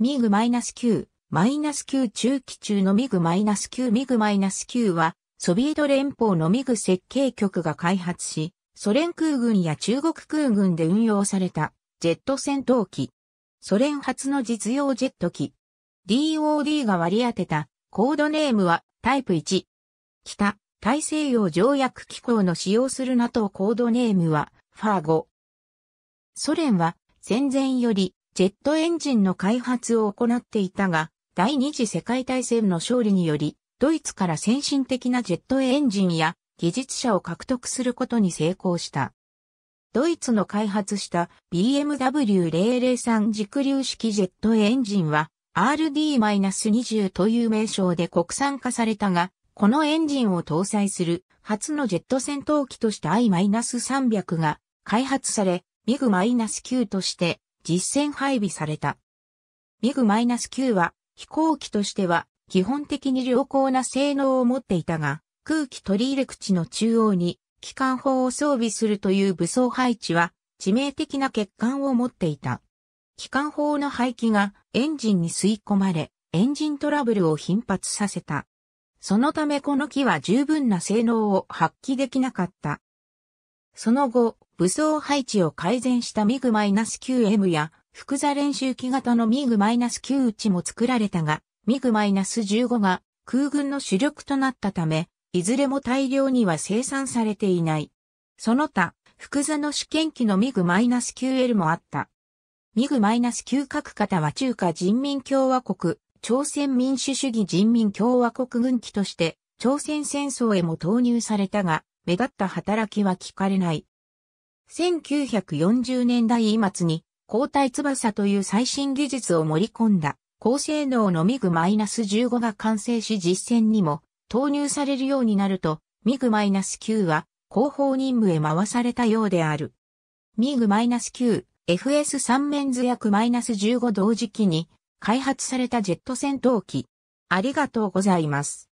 ミグ -9、マイナス9中期中のミグ -9 ミグ -9 は、ソビエト連邦のミグ設計局が開発し、ソ連空軍や中国空軍で運用されたジェット戦闘機。ソ連初の実用ジェット機。DOD が割り当てたコードネームはタイプ1。北、大西洋条約機構の使用する NATO コードネームはファーゴ。ソ連は戦前よりジェットエンジンの開発を行っていたが、第二次世界大戦の勝利により、ドイツから先進的なジェットエンジンや技術者を獲得することに成功した。ドイツの開発した BMW003 軸流式ジェットエンジンは RD-20 という名称で国産化されたが、このエンジンを搭載する初のジェット戦闘機として I-300 が開発され、MiG-9 として実戦配備された。ミグ -9 は飛行機としては基本的に良好な性能を持っていたが、空気取り入れ口の中央に機関砲を装備するという武装配置は致命的な欠陥を持っていた。機関砲の排気がエンジンに吸い込まれ、エンジントラブルを頻発させた。そのためこの機は十分な性能を発揮できなかった。その後、武装配置を改善したミグ -9M や、複座練習機型のミグ -9 打ちも作られたが、ミグ -15 が空軍の主力となったため、いずれも大量には生産されていない。その他、複座の試験機のミグ -9L もあった。ミグ -9 各型は中華人民共和国、朝鮮民主主義人民共和国軍機として、朝鮮戦争へも投入されたが、目立った働きは聞かれない。1940年代末に交代翼という最新技術を盛り込んだ高性能のミグ -15 が完成し実戦にも投入されるようになるとミグ -9 は後方任務へ回されたようである。ミグ -9 FS3 メンズ約 -15 同時期に開発されたジェット戦闘機。ありがとうございます。